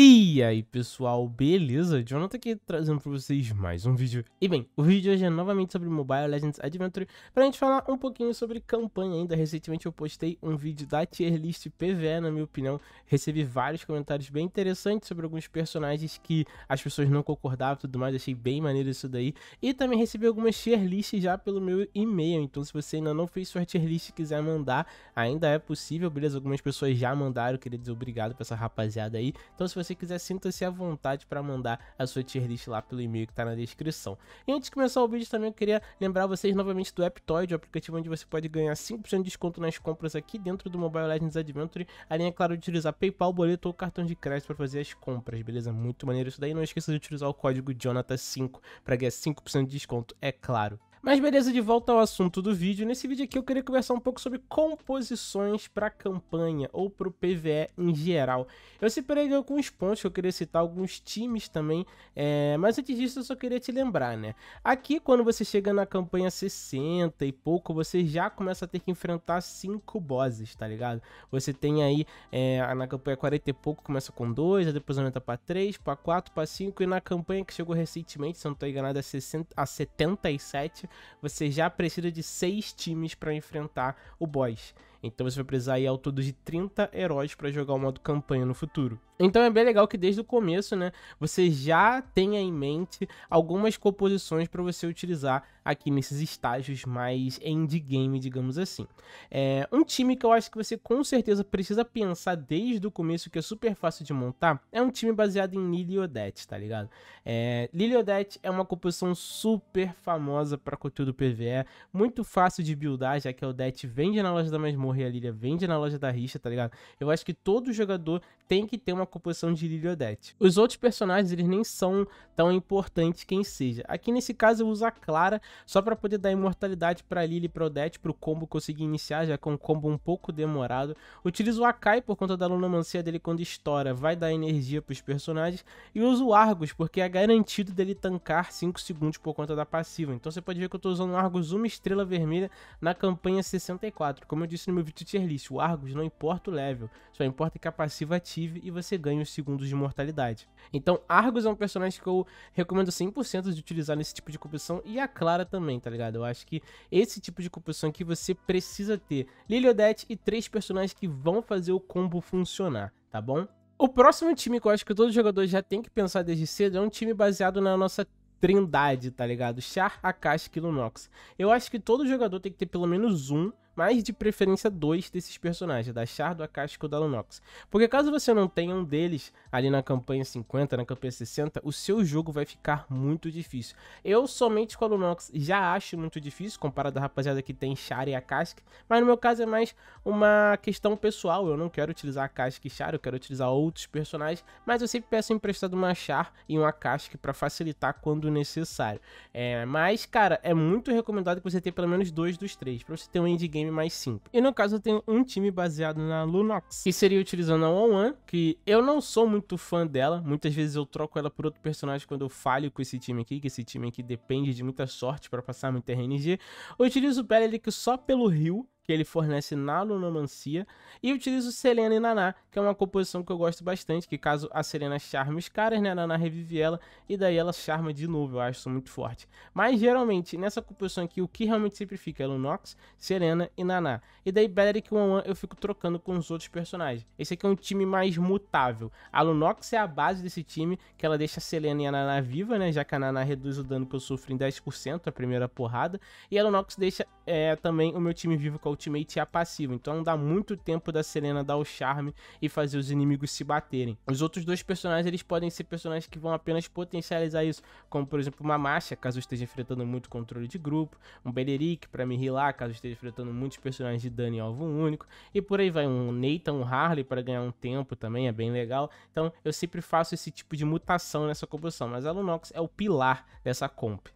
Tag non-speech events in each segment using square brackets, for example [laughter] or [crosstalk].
E aí pessoal, beleza? Jonathan aqui trazendo pra vocês mais um vídeo. E bem, o vídeo de hoje é novamente sobre Mobile Legends Adventure pra gente falar um pouquinho sobre campanha ainda. Recentemente eu postei um vídeo da tier list PVE, na minha opinião. Recebi vários comentários bem interessantes sobre alguns personagens que as pessoas não concordavam e tudo mais. Achei bem maneiro isso daí. E também recebi algumas tier lists já pelo meu e-mail. Então se você ainda não fez sua tier list e quiser mandar, ainda é possível, beleza? Algumas pessoas já mandaram, queria dizer obrigado pra essa rapaziada aí. Então se você você quiser, sinta-se à vontade para mandar a sua tier list lá pelo e-mail que tá na descrição. E antes de começar o vídeo também, eu queria lembrar vocês novamente do Aptoid, o aplicativo onde você pode ganhar 5% de desconto nas compras aqui dentro do Mobile Legends Adventure, além, é claro, de utilizar PayPal, boleto ou cartão de crédito para fazer as compras, beleza? Muito maneiro isso daí. Não esqueça de utilizar o código jonathan 5 para ganhar 5% de desconto, é claro. Mas beleza, de volta ao assunto do vídeo. Nesse vídeo aqui eu queria conversar um pouco sobre composições para campanha ou para o PVE em geral. Eu separei alguns pontos que eu queria citar, alguns times também, é... mas antes disso eu só queria te lembrar, né? Aqui quando você chega na campanha 60 e pouco, você já começa a ter que enfrentar cinco bosses, tá ligado? Você tem aí é... na campanha 40 e pouco começa com 2, depois aumenta para 3, para 4, para 5 e na campanha que chegou recentemente, se eu não estou enganado, é 60 a 77 você já precisa de seis times para enfrentar o boss. Então você vai precisar ir ao todo de 30 heróis para jogar o modo campanha no futuro. Então é bem legal que desde o começo, né, você já tenha em mente algumas composições para você utilizar aqui nesses estágios mais endgame, digamos assim. É, um time que eu acho que você com certeza precisa pensar desde o começo, que é super fácil de montar, é um time baseado em Lily Odette, tá ligado? É, Lily Odette é uma composição super famosa para conteúdo PVE, muito fácil de buildar, já que a Odette vende na loja da mesma morrer a Lilia, vende na loja da Risha tá ligado? Eu acho que todo jogador tem que ter uma composição de Lilia Odete. Os outros personagens, eles nem são tão importantes quem seja. Aqui nesse caso eu uso a Clara só para poder dar imortalidade para Lilia e pra Odete, pro combo conseguir iniciar, já com é um combo um pouco demorado. Utilizo o Akai por conta da lunomancia dele quando estoura, vai dar energia pros personagens. E uso o Argus, porque é garantido dele tancar 5 segundos por conta da passiva. Então você pode ver que eu tô usando o Argus uma estrela vermelha na campanha 64. Como eu disse no meu vídeo tier list, o Argus não importa o level, só importa que a passiva ative e você ganha os segundos de mortalidade. Então Argus é um personagem que eu recomendo 100% de utilizar nesse tipo de composição e a Clara também, tá ligado? Eu acho que esse tipo de composição que você precisa ter Liliodete e três personagens que vão fazer o combo funcionar, tá bom? O próximo time que eu acho que todo jogador já tem que pensar desde cedo é um time baseado na nossa trindade, tá ligado? Char, Akash e Kilonox. Eu acho que todo jogador tem que ter pelo menos um mas de preferência dois desses personagens, da Char, do Akashico e da Lunox. Porque caso você não tenha um deles ali na campanha 50, na campanha 60, o seu jogo vai ficar muito difícil. Eu somente com a Lunox já acho muito difícil, comparado à rapaziada que tem Char e Akashic, mas no meu caso é mais uma questão pessoal, eu não quero utilizar Akashic e Char, eu quero utilizar outros personagens, mas eu sempre peço emprestado uma Char e um Akashic para facilitar quando necessário. É, mas, cara, é muito recomendado que você tenha pelo menos dois dos três, para você ter um endgame time mais simples. E no caso eu tenho um time baseado na Lunox, que seria utilizando a One One, que eu não sou muito fã dela, muitas vezes eu troco ela por outro personagem quando eu falho com esse time aqui, que esse time aqui depende de muita sorte para passar muita RNG. Eu utilizo o que só pelo rio, que ele fornece na Lunomancia, e utilizo Selena e Naná, que é uma composição que eu gosto bastante, que caso a Selena charme os caras, né, a Naná revive ela, e daí ela charma de novo, eu acho isso muito forte. Mas geralmente, nessa composição aqui, o que realmente sempre fica é Lunox, Selena e Naná. E daí Beleric One eu fico trocando com os outros personagens. Esse aqui é um time mais mutável. A Lunox é a base desse time, que ela deixa a Selena e a Naná viva, né, já que a Naná reduz o dano que eu sofro em 10% a primeira porrada, e a Lunox deixa é, também o meu time vivo com ultimate é passivo, então não dá muito tempo da Serena dar o charme e fazer os inimigos se baterem. Os outros dois personagens, eles podem ser personagens que vão apenas potencializar isso, como por exemplo uma Masha, caso esteja enfrentando muito controle de grupo, um Beleric para me rilar, caso esteja enfrentando muitos personagens de dano e alvo único, e por aí vai um Nathan, um Harley para ganhar um tempo também, é bem legal. Então eu sempre faço esse tipo de mutação nessa composição, mas a Lunox é o pilar dessa comp.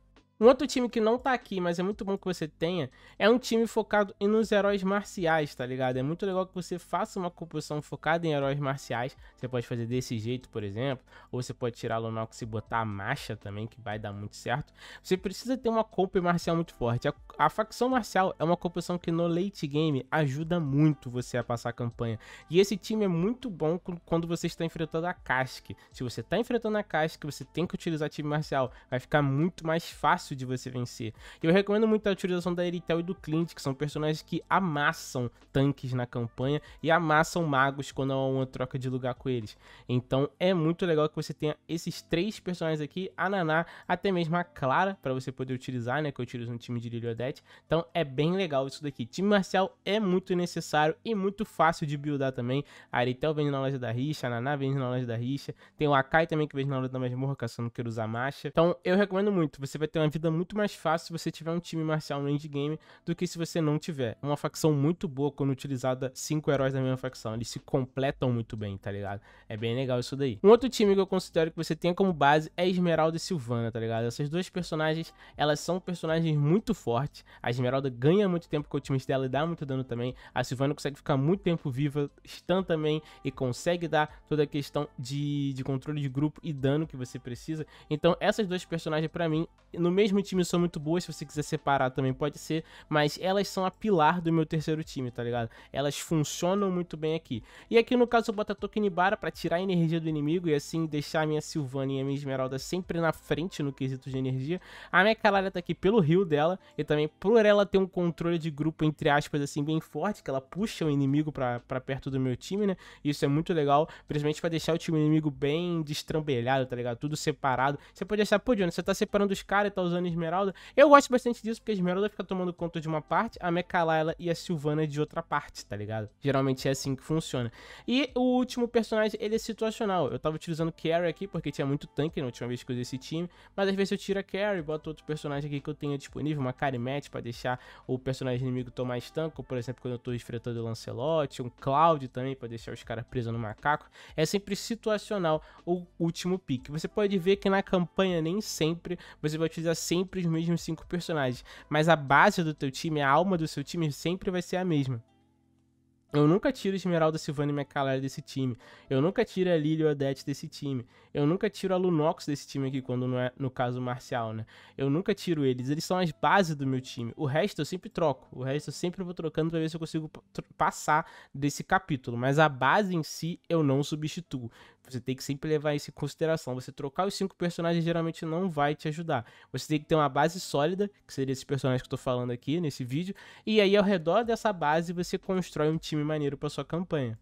Um outro time que não tá aqui, mas é muito bom que você tenha, é um time focado nos heróis marciais, tá ligado? É muito legal que você faça uma composição focada em heróis marciais. Você pode fazer desse jeito, por exemplo, ou você pode tirar Lunox e botar a marcha também, que vai dar muito certo. Você precisa ter uma copa marcial muito forte. A, a facção marcial é uma composição que no late game ajuda muito você a passar a campanha. E esse time é muito bom quando você está enfrentando a Kask. Se você está enfrentando a Kask, você tem que utilizar time marcial. Vai ficar muito mais fácil fácil de você vencer. Eu recomendo muito a utilização da Eritel e do Clint, que são personagens que amassam tanques na campanha e amassam magos quando há uma troca de lugar com eles. Então é muito legal que você tenha esses três personagens aqui, a Naná, até mesmo a Clara, para você poder utilizar, né, que eu utilizo no time de Liliodete. Então é bem legal isso daqui. Time marcial é muito necessário e muito fácil de buildar também. A Eritel vende na loja da Rixa, a Naná vende na loja da Rixa. tem o Akai também que vende na loja da Masmorra, caçando Macha. Então eu recomendo muito, você vai ter uma vida muito mais fácil se você tiver um time marcial no endgame do que se você não tiver. É uma facção muito boa quando utilizada cinco heróis da mesma facção. Eles se completam muito bem, tá ligado? É bem legal isso daí. Um outro time que eu considero que você tenha como base é Esmeralda e Silvana, tá ligado? Essas duas personagens, elas são personagens muito fortes. A Esmeralda ganha muito tempo com o time dela e dá muito dano também. A Silvana consegue ficar muito tempo viva, stun também, e consegue dar toda a questão de, de controle de grupo e dano que você precisa. Então, essas duas personagens, para mim, no meio mesmo time são muito boas, se você quiser separar também pode ser, mas elas são a pilar do meu terceiro time, tá ligado? Elas funcionam muito bem aqui. E aqui no caso eu boto a Tokenibara para tirar a energia do inimigo e assim deixar a minha Silvana e a minha Esmeralda sempre na frente no quesito de energia. A minha Calária tá aqui pelo rio dela e também por ela ter um controle de grupo, entre aspas, assim, bem forte, que ela puxa o inimigo para perto do meu time, né? Isso é muito legal, principalmente para deixar o time inimigo bem destrambelhado, tá ligado? Tudo separado. Você pode achar, pô, Johnny, você tá separando os caras e tá usando usando Esmeralda. Eu gosto bastante disso, porque a Esmeralda fica tomando conta de uma parte, a Mechalayla e a Silvana de outra parte, tá ligado? Geralmente é assim que funciona. E o último personagem, ele é situacional. Eu tava utilizando Carry aqui, porque tinha muito tanque na né? última vez que eu usei esse time, mas às vezes eu tiro a Carry, boto outro personagem aqui que eu tenha disponível, uma Carimete pra deixar o personagem inimigo tomar estanco, por exemplo, quando eu tô enfrentando o Lancelot, um Cloud também, pra deixar os caras presos no macaco. É sempre situacional o último pick Você pode ver que na campanha nem sempre você vai utilizar sempre os mesmos cinco personagens, mas a base do teu time, a alma do seu time sempre vai ser a mesma. Eu nunca tiro Esmeralda Silvana e McAlally desse time. Eu nunca tiro a Lily Odette desse time. Eu nunca tiro a Lunox desse time aqui, quando não é no caso Marcial, né? Eu nunca tiro eles. Eles são as bases do meu time. O resto eu sempre troco. O resto eu sempre vou trocando pra ver se eu consigo passar desse capítulo. Mas a base em si eu não substituo. Você tem que sempre levar isso em consideração. Você trocar os cinco personagens geralmente não vai te ajudar. Você tem que ter uma base sólida, que seria esses personagens que eu tô falando aqui nesse vídeo. E aí ao redor dessa base você constrói um time maneiro para sua campanha.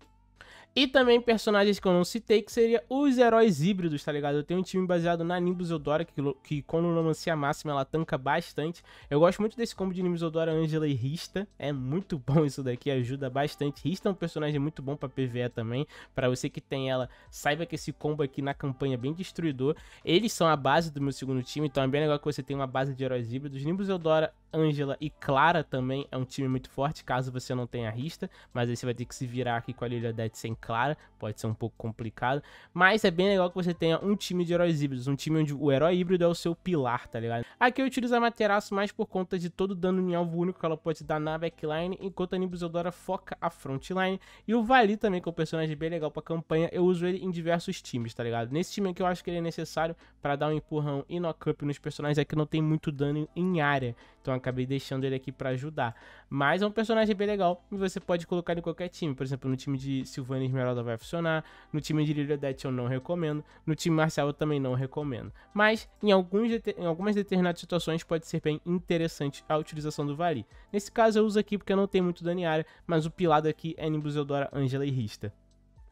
E também personagens que eu não citei, que seria os heróis híbridos, tá ligado? Eu tenho um time baseado na Nimbus Eudora, que, que quando romancia é máxima ela tanca bastante. Eu gosto muito desse combo de Nimbus Eudora, Angela e Rista. É muito [laughs] bom isso daqui, ajuda bastante. Rista é um personagem muito bom pra PvE também. para você que tem ela, saiba que esse combo aqui na campanha é bem destruidor. Eles são a base do meu segundo time, então é bem legal que você tenha uma base de heróis híbridos. Nimbus Eudora, Angela e Clara também é um time muito forte, caso você não tenha Rista. Mas aí você vai ter que se virar aqui com a Lilia Dead sem clara, pode ser um pouco complicado, mas é bem legal que você tenha um time de heróis híbridos, um time onde o herói híbrido é o seu pilar, tá ligado? Aqui eu utilizo a Materaço mais por conta de todo o dano em alvo único que ela pode dar na backline, enquanto a Nimbus Eldora foca a frontline, e o Vali também, que é um personagem bem legal pra campanha, eu uso ele em diversos times, tá ligado? Nesse time aqui eu acho que ele é necessário para dar um empurrão e knock-up nos personagens, é que não tem muito dano em área, então acabei deixando ele aqui para ajudar. Mas é um personagem bem legal e você pode colocar em qualquer time. Por exemplo, no time de Silvana Esmeralda vai funcionar. No time de Liliodet eu não recomendo. No time Marcial eu também não recomendo. Mas em, alguns, em algumas determinadas situações pode ser bem interessante a utilização do Vari. Nesse caso eu uso aqui porque eu não tenho muito dano em área, mas o pilado aqui é Nimbus Eudora, Angela e Rista.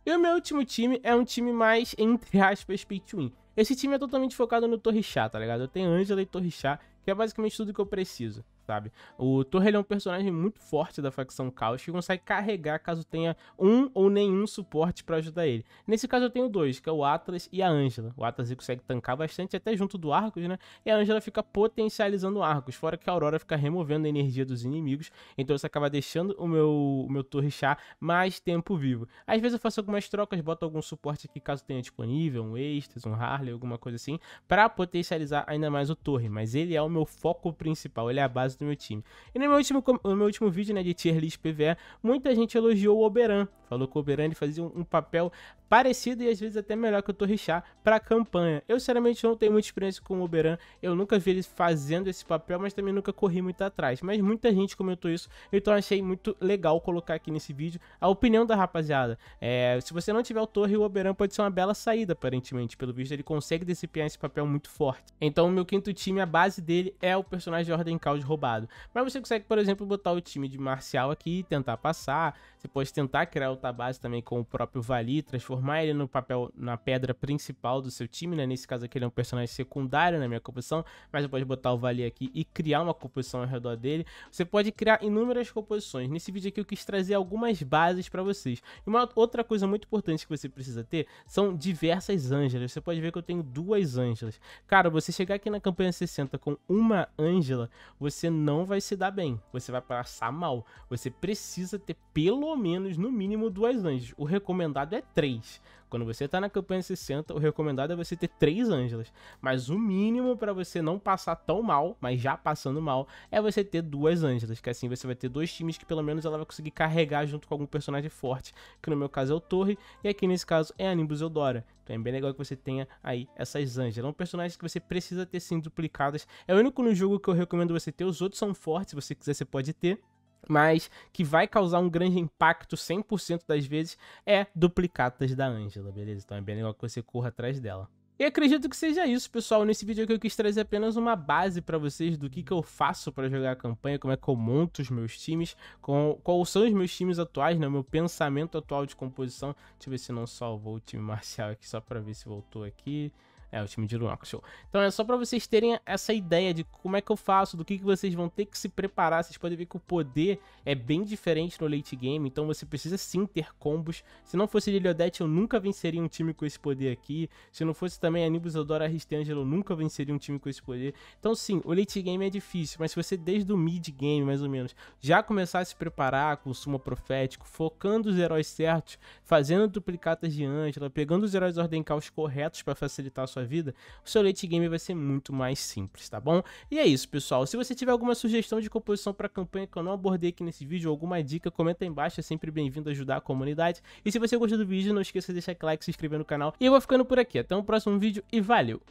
E o meu último time é um time mais, entre aspas, pay to Esse time é totalmente focado no Chá, tá ligado? Eu tenho Angela e Chá, que é basicamente tudo que eu preciso sabe? O Torre é um personagem muito forte da facção Caos que consegue carregar caso tenha um ou nenhum suporte para ajudar ele. Nesse caso eu tenho dois, que é o Atlas e a Ângela. O Atlas consegue tancar bastante até junto do Arcos, né? E a Ângela fica potencializando o Arcos, fora que a Aurora fica removendo a energia dos inimigos, então isso acaba deixando o meu, o meu Torre Chá mais tempo vivo. Às vezes eu faço algumas trocas, boto algum suporte aqui caso tenha disponível, um Extras, um Harley, alguma coisa assim, para potencializar ainda mais o Torre, mas ele é o meu foco principal, ele é a base do meu time. E no meu último, no meu último vídeo né, de tier list PVE, muita gente elogiou o Oberan. Falou que o Oberan ele fazia um, um papel parecido e às vezes até melhor que o Torrichá para campanha. Eu sinceramente não tenho muita experiência com o Oberan, eu nunca vi ele fazendo esse papel, mas também nunca corri muito atrás. Mas muita gente comentou isso, então achei muito legal colocar aqui nesse vídeo a opinião da rapaziada. É, se você não tiver o Torre, o Oberan pode ser uma bela saída, aparentemente. Pelo visto, ele consegue desempenhar esse papel muito forte. Então, o meu quinto time, a base dele é o personagem de Ordem Caos roubado roubado. Mas você consegue, por exemplo, botar o time de Marcial aqui, tentar passar. Você pode tentar criar outra base também com o próprio Vali, transformar ele no papel, na pedra principal do seu time, né? Nesse caso aqui ele é um personagem secundário na minha composição, mas você pode botar o Vali aqui e criar uma composição ao redor dele. Você pode criar inúmeras composições. Nesse vídeo aqui eu quis trazer algumas bases para vocês. E uma outra coisa muito importante que você precisa ter são diversas ângelas. Você pode ver que eu tenho duas ângelas. Cara, você chegar aqui na campanha 60 com uma ângela, você não vai se dar bem. Você vai passar mal. Você precisa ter pelo menos, no mínimo, duas anjos. O recomendado é três. Quando você tá na campanha 60, o recomendado é você ter três Ângelas. Mas o mínimo para você não passar tão mal, mas já passando mal, é você ter duas Ângelas. Que assim você vai ter dois times que pelo menos ela vai conseguir carregar junto com algum personagem forte. Que no meu caso é o Torre, e aqui nesse caso é a Nimbus Eudora. Então é bem legal que você tenha aí essas Ângelas. É um personagem que você precisa ter sim duplicadas. É o único no jogo que eu recomendo você ter. Os outros são fortes, se você quiser, você pode ter mas que vai causar um grande impacto 100% das vezes é duplicatas da Angela, beleza? Então é bem legal que você corra atrás dela. E acredito que seja isso, pessoal. Nesse vídeo aqui eu quis trazer apenas uma base para vocês do que, que eu faço para jogar a campanha, como é que eu monto os meus times, com, quais são os meus times atuais, né? O meu pensamento atual de composição. Deixa eu ver se não salvou o time marcial aqui, só para ver se voltou aqui. É, o time de Luan Show. Então é só para vocês terem essa ideia de como é que eu faço, do que, que vocês vão ter que se preparar. Vocês podem ver que o poder é bem diferente no late game, então você precisa sim ter combos. Se não fosse Liliodete, eu nunca venceria um time com esse poder aqui. Se não fosse também a Nibus Eudora Ristangelo, eu nunca venceria um time com esse poder. Então sim, o late game é difícil, mas se você desde o mid game, mais ou menos, já começar a se preparar com o Sumo Profético, focando os heróis certos, fazendo duplicatas de Ângela, pegando os heróis ordencaus corretos para facilitar a sua sua vida, o seu late game vai ser muito mais simples, tá bom? E é isso, pessoal. Se você tiver alguma sugestão de composição para campanha que eu não abordei aqui nesse vídeo, alguma dica, comenta aí embaixo, é sempre bem-vindo a ajudar a comunidade. E se você gostou do vídeo, não esqueça de deixar aquele like, se inscrever no canal. E eu vou ficando por aqui. Até o um próximo vídeo e valeu!